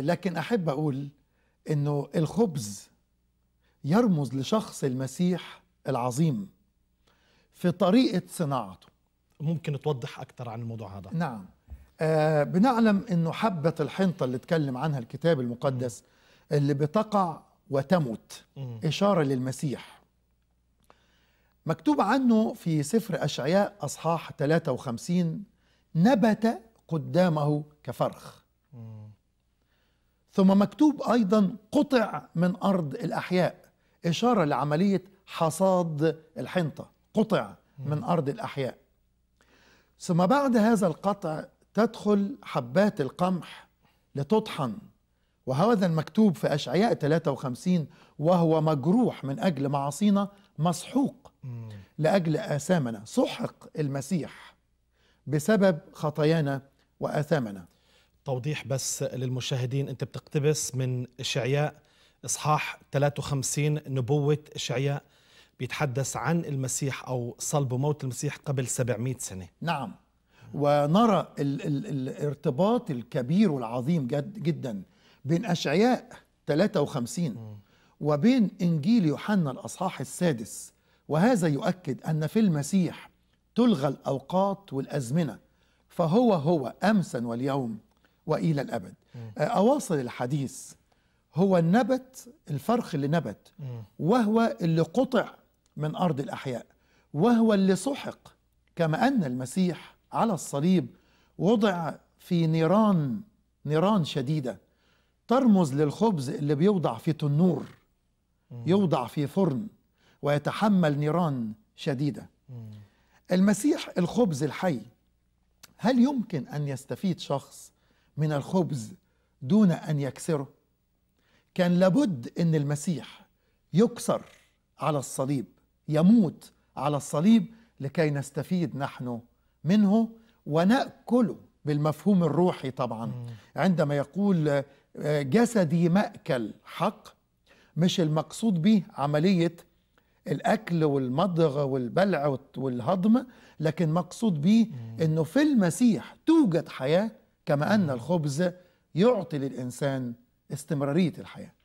لكن أحب أقول أنه الخبز يرمز لشخص المسيح العظيم في طريقة صناعته ممكن توضح أكثر عن الموضوع هذا نعم آه بنعلم أنه حبة الحنطة اللي اتكلم عنها الكتاب المقدس اللي بتقع وتموت مم. إشارة للمسيح مكتوب عنه في سفر أشعياء أصحاح 53 نبت قدامه كفرخ ثم مكتوب ايضا قطع من ارض الاحياء اشاره لعمليه حصاد الحنطه قطع من ارض الاحياء ثم بعد هذا القطع تدخل حبات القمح لتطحن وهذا المكتوب في أشعياء 53 وهو مجروح من أجل معاصينا مسحوق لأجل آثامنا سحق المسيح بسبب خطايانا وآثامنا توضيح بس للمشاهدين أنت بتقتبس من إشعياء إصحاح 53 نبوة إشعياء بيتحدث عن المسيح أو صلب وموت المسيح قبل 700 سنة نعم ونرى ال ال الارتباط الكبير والعظيم جد جدا بين أشعياء 53 وبين إنجيل يوحنا الأصحاح السادس وهذا يؤكد أن في المسيح تلغى الأوقات والأزمنة فهو هو أمسا واليوم والى الابد آه، اواصل الحديث هو النبت الفرخ اللي نبت وهو اللي قطع من ارض الاحياء وهو اللي سحق كما ان المسيح على الصليب وضع في نيران نيران شديده ترمز للخبز اللي بيوضع في تنور يوضع في فرن ويتحمل نيران شديده المسيح الخبز الحي هل يمكن ان يستفيد شخص من الخبز دون ان يكسره كان لابد ان المسيح يكسر على الصليب يموت على الصليب لكي نستفيد نحن منه وناكله بالمفهوم الروحي طبعا عندما يقول آه، جسدي ماكل حق مش المقصود به عمليه الاكل والمضغ والبلع والهضم لكن مقصود به انه في المسيح توجد حياه كما أن الخبز يعطي للإنسان استمرارية الحياة